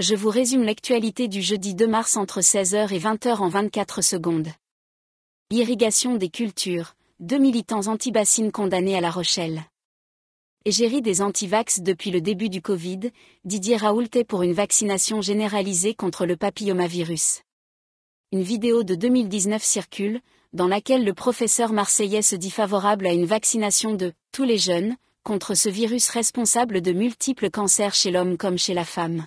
je vous résume l'actualité du jeudi 2 mars entre 16h et 20h en 24 secondes. Irrigation des cultures, deux militants anti condamnés à La Rochelle. Égérie des antivax depuis le début du Covid, Didier Raoult pour une vaccination généralisée contre le papillomavirus. Une vidéo de 2019 circule, dans laquelle le professeur marseillais se dit favorable à une vaccination de tous les jeunes contre ce virus responsable de multiples cancers chez l'homme comme chez la femme.